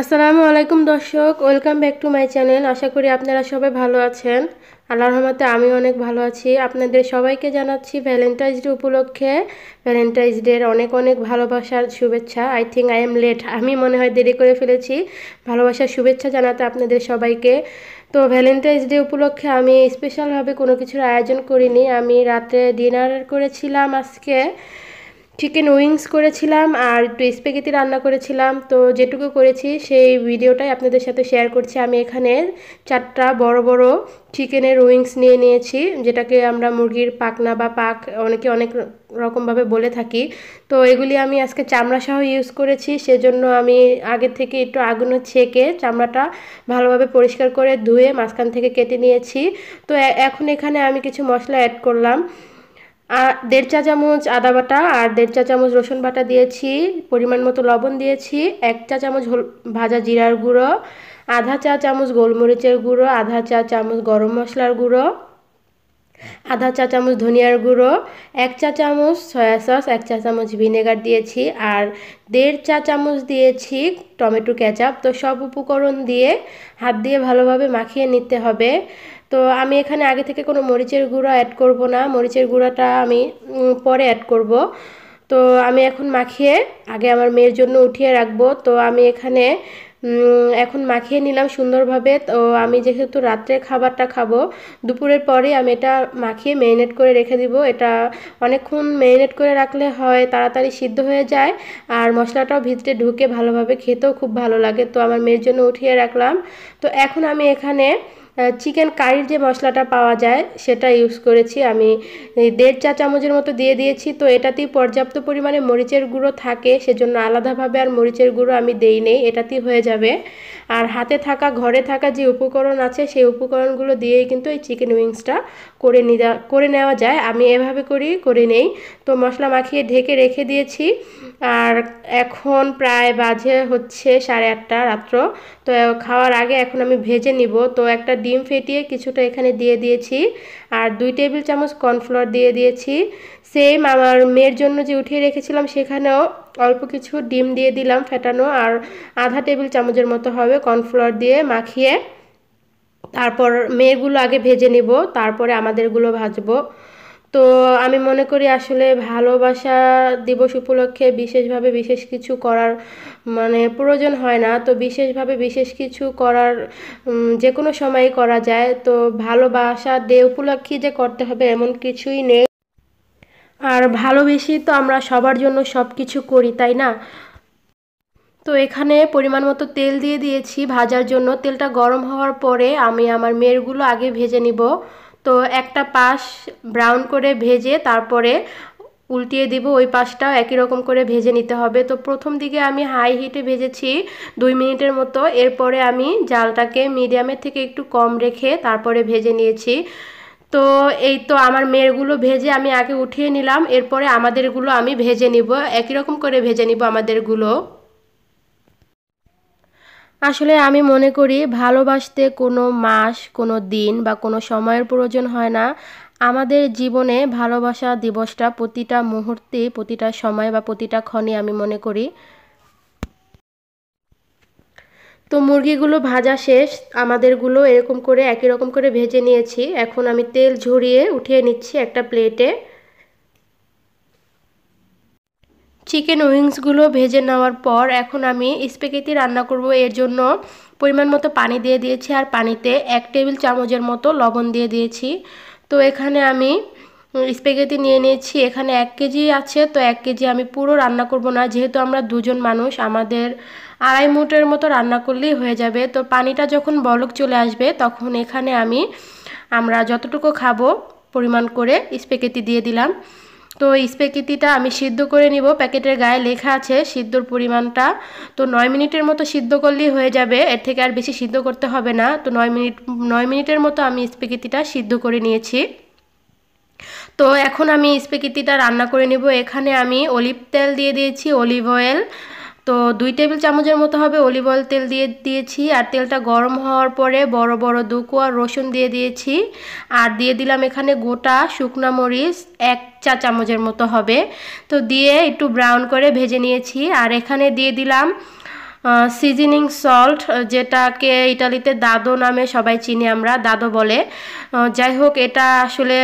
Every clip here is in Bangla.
আসসালামু আলাইকুম দর্শক welcome back to my channel আশা করি আপনারা সবাই ভালো আছেন আল্লাহ রহমতে আমি অনেক ভালো আছি আপনাদের সবাইকে জানাচ্ছি ভ্যালেন্টাইন্স ডে উপলক্ষে ভ্যালেন্টাইন্স ডের অনেক অনেক ভালোবাসার শুভেচ্ছা I think I am late আমি মনে হয় দেরি করে ফেলেছি ভালোবাসার শুভেচ্ছা জানাতে আপনাদের সবাইকে তো ভ্যালেন্টাইন্স ডে উপলক্ষে আমি স্পেশালভাবে কোনো কিছুর আয়োজন করিনি আমি রাতে ডিনার করেছিলাম আজকে চিকেন উইংস করেছিলাম আর একটু স্পেগেতি রান্না করেছিলাম তো যেটুকু করেছি সেই ভিডিওটাই আপনাদের সাথে শেয়ার করছি আমি এখানে চারটা বড় বড় চিকেনের উইংস নিয়ে নিয়েছি যেটাকে আমরা মুরগির পাকনা বা পাক অনেকে অনেক রকমভাবে বলে থাকি তো এগুলি আমি আজকে চামড়া সহ ইউজ করেছি সেজন্য আমি আগের থেকে একটু আগুন ছেঁকে চামড়াটা ভালোভাবে পরিষ্কার করে ধুয়ে মাঝখান থেকে কেটে নিয়েছি তো এখন এখানে আমি কিছু মশলা অ্যাড করলাম দেড় চা চামচ আদা বাটা আর দেড় চা চামচ রসুন বাটা দিয়েছি পরিমাণ মতো লবণ দিয়েছি এক চা চামচ ভাজা জিরার গুঁড়ো আধা চা চামচ গোলমরিচের গুঁড়ো আধা চা চামচ গরম মশলার গুঁড়ো আধা চা চামচ ধনিয়ার গুঁড়ো এক চা চামচ সয়া সস এক চা চামচ ভিনেগার দিয়েছি আর দেড় চা চামচ দিয়েছি টমেটো ক্যাচাপ তো সব উপকরণ দিয়ে হাত দিয়ে ভালোভাবে মাখিয়ে নিতে হবে তো আমি এখানে আগে থেকে কোনো মরিচের গুঁড়া অ্যাড করব না মরিচের গুঁড়াটা আমি পরে অ্যাড করব তো আমি এখন মাখিয়ে আগে আমার মেয়ের জন্য উঠিয়ে রাখবো তো আমি এখানে এখন মাখিয়ে নিলাম সুন্দরভাবে তো আমি যেহেতু রাত্রের খাবারটা খাবো দুপুরের পরে আমি এটা মাখিয়ে ম্যারিনেট করে রেখে দিব এটা অনেকক্ষণ ম্যারিনেট করে রাখলে হয় তাড়াতাড়ি সিদ্ধ হয়ে যায় আর মশলাটাও ভিতরে ঢুকে ভালোভাবে খেতেও খুব ভালো লাগে তো আমার মেয়ের জন্য উঠিয়ে রাখলাম তো এখন আমি এখানে চিকেন কারির যে মশলাটা পাওয়া যায় সেটা ইউজ করেছি আমি দেড় চা চামচের মতো দিয়ে দিয়েছি তো এটাতেই পর্যাপ্ত পরিমাণে মরিচের গুঁড়ো থাকে সেজন্য আলাদাভাবে আর মরিচের গুঁড়ো আমি দেই নেই এটাতেই হয়ে যাবে আর হাতে থাকা ঘরে থাকা যে উপকরণ আছে সেই উপকরণগুলো দিয়েই কিন্তু এই চিকেন উইংসটা করে নিয়ে করে নেওয়া যায় আমি এভাবে করি করে নেই তো মশলা মাখিয়ে ঢেকে রেখে দিয়েছি আর এখন প্রায় বাজে হচ্ছে সাড়ে আটটা রাত্র তো খাওয়ার আগে এখন আমি ভেজে নিব তো একটা ডিম ফেটিয়ে কিছুটা এখানে দিয়ে দিয়েছি আর দুই টেবিল চামচ কর্নফ্লোর দিয়ে দিয়েছি সেম আমার মেয়ের জন্য যে উঠিয়ে রেখেছিলাম সেখানেও অল্প কিছু ডিম দিয়ে দিলাম ফেটানো আর আধা টেবিল চামচের মতো হবে কর্নফ্লোর দিয়ে মাখিয়ে তারপর মেয়েগুলো আগে ভেজে নিব তারপরে আমাদেরগুলো ভাজবো তো আমি মনে করি আসলে ভালোবাসা দিবস উপলক্ষে বিশেষভাবে বিশেষ কিছু করার মানে প্রয়োজন হয় না তো বিশেষভাবে বিশেষ কিছু করার যে কোনো সময়ই করা যায় তো ভালোবাসা দে উপলক্ষে যে করতে হবে এমন কিছুই নেই আর ভালোবেসে তো আমরা সবার জন্য সব কিছু করি তাই না তো এখানে পরিমাণ মতো তেল দিয়ে দিয়েছি ভাজার জন্য তেলটা গরম হওয়ার পরে আমি আমার মেয়েরগুলো আগে ভেজে নিব তো একটা পাশ ব্রাউন করে ভেজে তারপরে উল্টিয়ে দিব ওই পাশটাও একই রকম করে ভেজে নিতে হবে তো প্রথম দিকে আমি হাই হিটে ভেজেছি দুই মিনিটের মতো এরপরে আমি জালটাকে মিডিয়ামের থেকে একটু কম রেখে তারপরে ভেজে নিয়েছি তো এই তো আমার মেয়েরগুলো ভেজে আমি আগে উঠিয়ে নিলাম এরপরে আমাদেরগুলো আমি ভেজে নিব একই রকম করে ভেজে নিব আমাদেরগুলো আসলে আমি মনে করি ভালোবাসতে কোনো মাস কোনো দিন বা কোনো সময়ের প্রয়োজন হয় না আমাদের জীবনে ভালোবাসা দিবসটা প্রতিটা মুহূর্তে প্রতিটা সময় বা প্রতিটা ক্ষণে আমি মনে করি তো মুরগিগুলো ভাজা শেষ আমাদেরগুলো এরকম করে একই রকম করে ভেজে নিয়েছি এখন আমি তেল ঝরিয়ে উঠিয়ে নিচ্ছি একটা প্লেটে চিকেন উইংসগুলো ভেজে নেওয়ার পর এখন আমি স্পেকেতি রান্না করব এর জন্য পরিমাণ মতো পানি দিয়ে দিয়েছি আর পানিতে এক টেবিল চামচের মতো লবণ দিয়ে দিয়েছি তো এখানে আমি স্পেকেতি নিয়ে নিয়েছি এখানে এক কেজি আছে তো এক কেজি আমি পুরো রান্না করব না যেহেতু আমরা দুজন মানুষ আমাদের আড়াই মুটের মতো রান্না করলেই হয়ে যাবে তো পানিটা যখন বলক চলে আসবে তখন এখানে আমি আমরা যতটুকু খাবো পরিমাণ করে স্পেকেতি দিয়ে দিলাম তো স্প্যাগেটিটা আমি সিদ্ধ করে নিব প্যাকেটের গায়ে লেখা আছে সিদ্ধর পরিমাণটা তো নয় মিনিটের মতো সিদ্ধ করলেই হয়ে যাবে এর থেকে আর বেশি সিদ্ধ করতে হবে না তো নয় মিনিট নয় মিনিটের মতো আমি স্প্যাগেটিটা সিদ্ধ করে নিয়েছি তো এখন আমি স্প্যাগেটিটা রান্না করে নিব এখানে আমি অলিভ তেল দিয়ে দিয়েছি অলিভ অয়েল তো দুই টেবিল চামচের মতো হবে অলিভ অয়েল তেল দিয়ে দিয়েছি আর তেলটা গরম হওয়ার পরে বড় বড় দু রসুন দিয়ে দিয়েছি আর দিয়ে দিলাম এখানে গোটা শুকনা মরিচ এক চা চামচের মতো হবে তো দিয়ে একটু ব্রাউন করে ভেজে নিয়েছি আর এখানে দিয়ে দিলাম সিজনিং সল্ট যেটাকে ইটালিতে দাদো নামে সবাই চিনি আমরা দাদো বলে যাই হোক এটা আসলে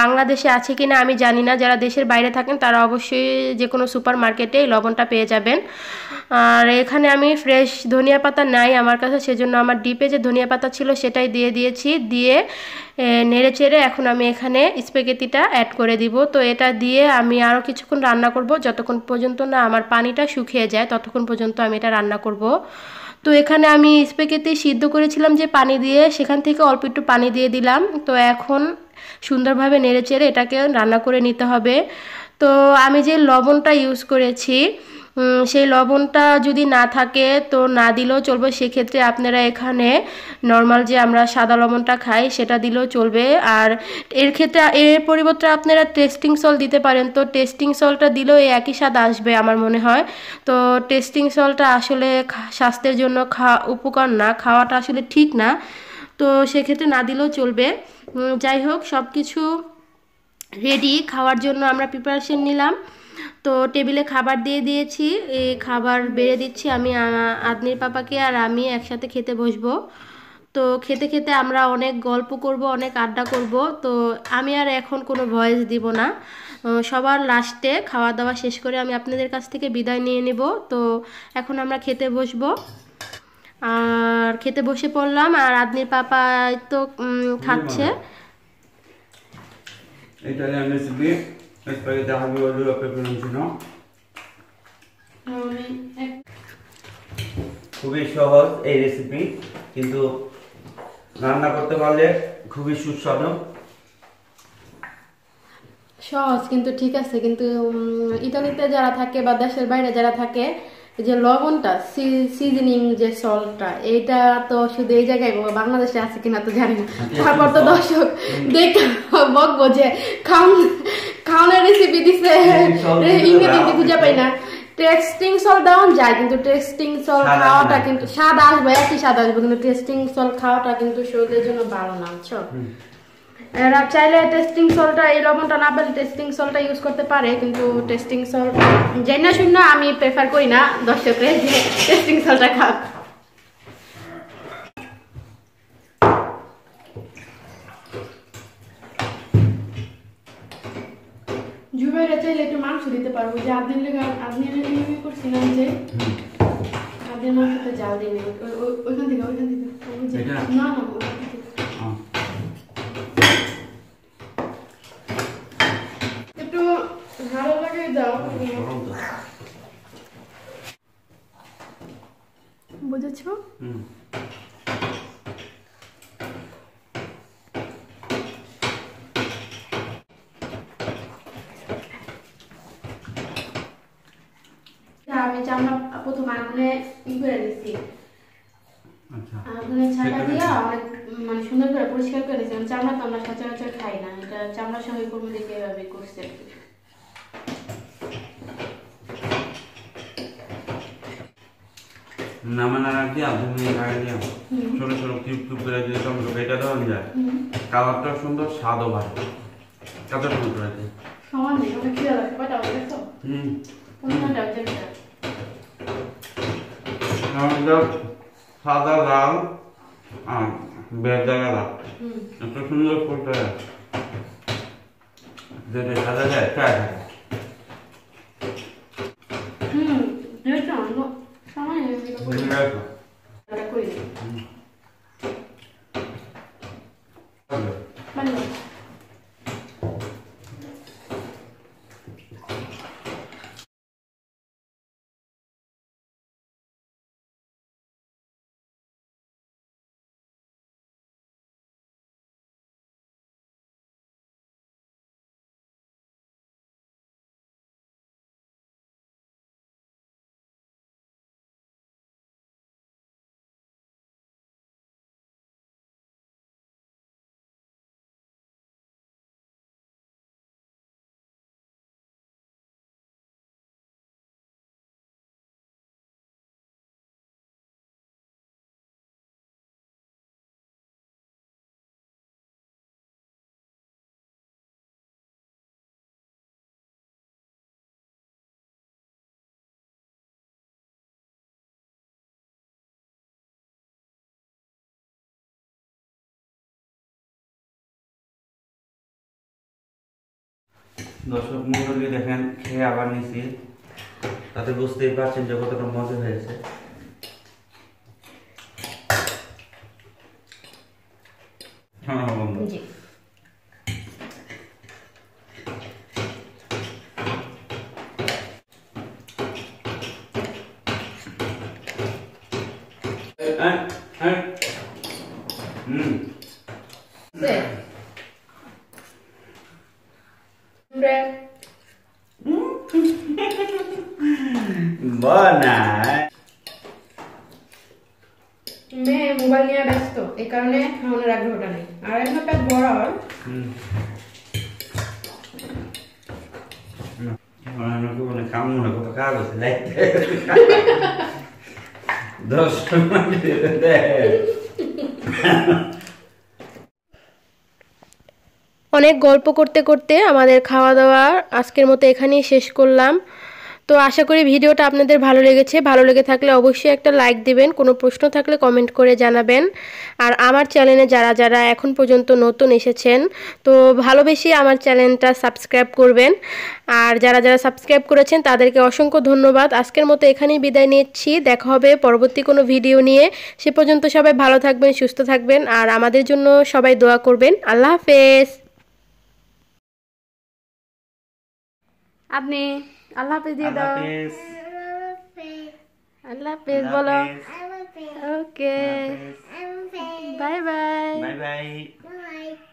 বাংলাদেশে আছে কি না আমি জানি না যারা দেশের বাইরে থাকেন তারা অবশ্যই যে কোনো সুপার মার্কেটে লবণটা পেয়ে যাবেন আর এখানে আমি ফ্রেশ ধনিয়া পাতা নাই আমার কাছে সেজন্য আমার ডিপে যে ধনিয়া পাতা ছিল সেটাই দিয়ে দিয়েছি দিয়ে নেড়ে চেড়ে এখন আমি এখানে স্পেগেতিটা অ্যাড করে দিব তো এটা দিয়ে আমি আরও কিছুক্ষণ রান্না করব যতক্ষণ পর্যন্ত না আমার পানিটা শুকিয়ে যায় ততক্ষণ পর্যন্ত আমি এটা রান্না করব তো এখানে আমি স্পেকেতে সিদ্ধ করেছিলাম যে পানি দিয়ে সেখান থেকে অল্প একটু পানি দিয়ে দিলাম তো এখন সুন্দরভাবে নেড়ে চেড়ে এটাকে রান্না করে নিতে হবে তো আমি যে লবণটা ইউজ করেছি সেই লবণটা যদি না থাকে তো না দিলেও চলবে সেক্ষেত্রে আপনারা এখানে নর্মাল যে আমরা সাদা লবণটা খাই সেটা দিলেও চলবে আর এর ক্ষেত্রে এর পরিবর্তে আপনারা টেস্টিং সল দিতে পারেন তো টেস্টিং সলটা দিলেও এই একই স্বাদ আসবে আমার মনে হয় তো টেস্টিং সলটা আসলে স্বাস্থ্যের জন্য খাওয়া উপকার না খাওয়াটা আসলে ঠিক না তো সেক্ষেত্রে না দিলেও চলবে যাই হোক সব কিছু রেডি খাওয়ার জন্য আমরা প্রিপারেশন নিলাম তো টেবিলে খাবার দিয়ে দিয়েছি খাবার বেড়ে দিচ্ছি আমি আদনির পাপাকে আর আমি একসাথে খেতে বসবো তো খেতে খেতে আমরা অনেক গল্প করব অনেক আড্ডা করব তো আমি আর এখন কোনো ভয়েস দিব না সবার লাস্টে খাওয়া দাওয়া শেষ করে আমি আপনাদের কাছ থেকে বিদায় নিয়ে নেব তো এখন আমরা খেতে বসবো আর খেতে বসে পড়লাম আর আদনির পাপা তো খাচ্ছে এটা Aspettate anche quello del peperoncino খুবই সহজ এই রেসিপি কিন্তু রান্না করতে পারলে খুবই সুস্বাদু সহজ কিন্তু ঠিক আছে কিন্তু ইতালিতে যারা থাকে বা দেশের বাইরে যারা থাকে যে লবণটা সিজনিং যে সল্টটা এইটা তো শুধু এই জায়গায় বাংলাদেশে আছে কিনা তো জানি না হ্যাঁ, তারপর তো হ্যাঁ। দর্শক দেখবো যে খাম খাওয়ানোর রেসিপি দিছে ইংরেজিতে খুঁজে পাই না টেস্টিং সল ডাউন যায় কিন্তু টেস্টিং সল খাওয়াটা কিন্তু স্বাদ আসবে একই স্বাদ আসবে কিন্তু টেস্টিং সল খাওয়াটা কিন্তু শরীরের জন্য ভালো না বুঝছো এরা চাইলে টেস্টিং সলটা এই লবণটা না পেলে টেস্টিং সলটা ইউজ করতে পারে কিন্তু টেস্টিং সল যাই না আমি প্রেফার করি না দর্শকরে যে টেস্টিং সলটা খাওয়া জুবাইরা চাইলে একটু মাংস দিতে পারবো যে আদিন লেগে আদিনের লেগে করছিলাম যে আদিন মাংসটা জাল দিয়ে নেব ওইখান থেকে ওইখান থেকে না না একটু ভালো দাও বুঝেছো হুম আপনি ই করে দিছি আপনি ছাটা দিয়া অনেক মানে সুন্দর করে পরিষ্কার করে দিয়েছি চামড়া তো আমরা সচরাচর খাই না এটা চামড়ার সঙ্গে করবো দেখে এভাবে করছে ছোট সুন্দর আছে আমাদের সাদা লাল আর বেদাগা লাল এত সুন্দর ফুলটা যদি সাদা যায় চায় হুম সময় দর্শক মন্ডলী দেখেন খেয়ে আবার নিছি তাতে বুঝতেই পারছেন যে কতটা মজা হয়েছে হ্যাঁ অনেক গল্প করতে করতে আমাদের খাওয়া দাওয়া আজকের মতো এখানেই শেষ করলাম তো আশা করি ভিডিওটা আপনাদের ভালো লেগেছে ভালো লেগে থাকলে অবশ্যই একটা লাইক দিবেন কোনো প্রশ্ন থাকলে কমেন্ট করে জানাবেন আর আমার চ্যানেলে যারা যারা এখন পর্যন্ত নতুন এসেছেন তো ভালোবেসে আমার চ্যানেলটা সাবস্ক্রাইব করবেন আর যারা যারা সাবস্ক্রাইব করেছেন তাদেরকে অসংখ্য ধন্যবাদ আজকের মতো এখানেই বিদায় নিচ্ছি দেখা হবে পরবর্তী কোনো ভিডিও নিয়ে সে পর্যন্ত সবাই ভালো থাকবেন সুস্থ থাকবেন আর আমাদের জন্য সবাই দোয়া করবেন আল্লাহ হাফেজ আপনি আল্লাহ হাফেজ দিয়ে দাও আল্লাহ হাফেজ বলো okay bye bye bye by